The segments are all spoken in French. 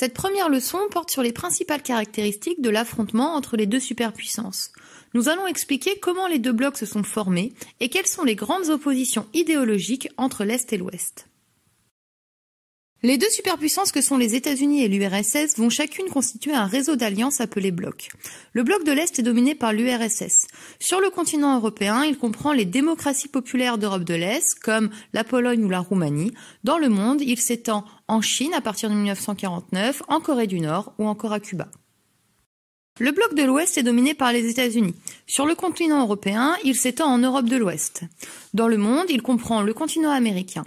Cette première leçon porte sur les principales caractéristiques de l'affrontement entre les deux superpuissances. Nous allons expliquer comment les deux blocs se sont formés et quelles sont les grandes oppositions idéologiques entre l'Est et l'Ouest. Les deux superpuissances que sont les États-Unis et l'URSS vont chacune constituer un réseau d'alliances appelé bloc. Le bloc de l'Est est dominé par l'URSS. Sur le continent européen, il comprend les démocraties populaires d'Europe de l'Est, comme la Pologne ou la Roumanie. Dans le monde, il s'étend en Chine à partir de 1949, en Corée du Nord ou encore à Cuba. Le bloc de l'Ouest est dominé par les États-Unis. Sur le continent européen, il s'étend en Europe de l'Ouest. Dans le monde, il comprend le continent américain,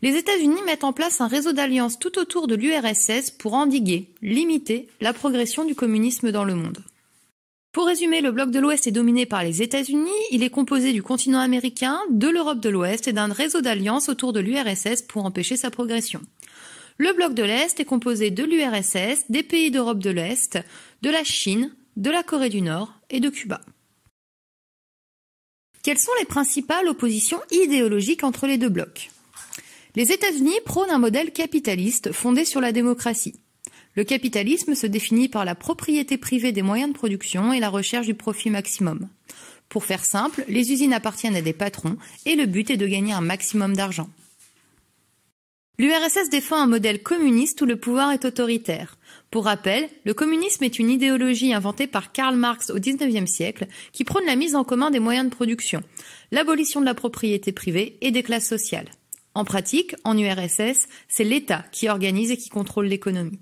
les États-Unis mettent en place un réseau d'alliances tout autour de l'URSS pour endiguer, limiter la progression du communisme dans le monde. Pour résumer, le bloc de l'Ouest est dominé par les États-Unis, il est composé du continent américain, de l'Europe de l'Ouest et d'un réseau d'alliances autour de l'URSS pour empêcher sa progression. Le bloc de l'Est est composé de l'URSS, des pays d'Europe de l'Est, de la Chine, de la Corée du Nord et de Cuba. Quelles sont les principales oppositions idéologiques entre les deux blocs les États-Unis prônent un modèle capitaliste fondé sur la démocratie. Le capitalisme se définit par la propriété privée des moyens de production et la recherche du profit maximum. Pour faire simple, les usines appartiennent à des patrons et le but est de gagner un maximum d'argent. L'URSS défend un modèle communiste où le pouvoir est autoritaire. Pour rappel, le communisme est une idéologie inventée par Karl Marx au XIXe siècle qui prône la mise en commun des moyens de production, l'abolition de la propriété privée et des classes sociales. En pratique, en URSS, c'est l'État qui organise et qui contrôle l'économie.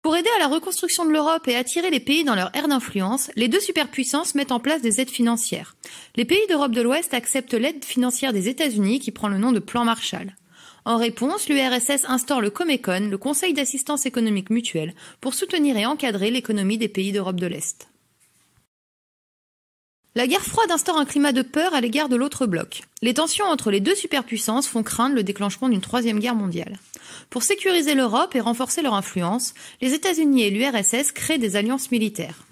Pour aider à la reconstruction de l'Europe et attirer les pays dans leur aire d'influence, les deux superpuissances mettent en place des aides financières. Les pays d'Europe de l'Ouest acceptent l'aide financière des États-Unis qui prend le nom de plan Marshall. En réponse, l'URSS instaure le Comecon, le Conseil d'assistance économique mutuelle, pour soutenir et encadrer l'économie des pays d'Europe de l'Est. La guerre froide instaure un climat de peur à l'égard de l'autre bloc. Les tensions entre les deux superpuissances font craindre le déclenchement d'une troisième guerre mondiale. Pour sécuriser l'Europe et renforcer leur influence, les États-Unis et l'URSS créent des alliances militaires.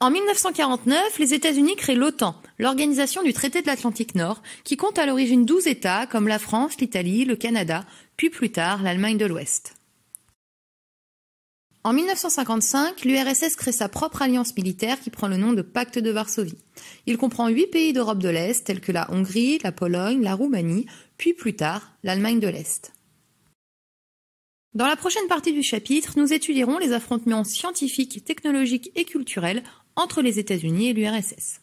En 1949, les États-Unis créent l'OTAN, l'organisation du traité de l'Atlantique Nord, qui compte à l'origine 12 États comme la France, l'Italie, le Canada, puis plus tard l'Allemagne de l'Ouest. En 1955, l'URSS crée sa propre alliance militaire qui prend le nom de Pacte de Varsovie. Il comprend huit pays d'Europe de l'Est tels que la Hongrie, la Pologne, la Roumanie, puis plus tard l'Allemagne de l'Est. Dans la prochaine partie du chapitre, nous étudierons les affrontements scientifiques, technologiques et culturels entre les États-Unis et l'URSS.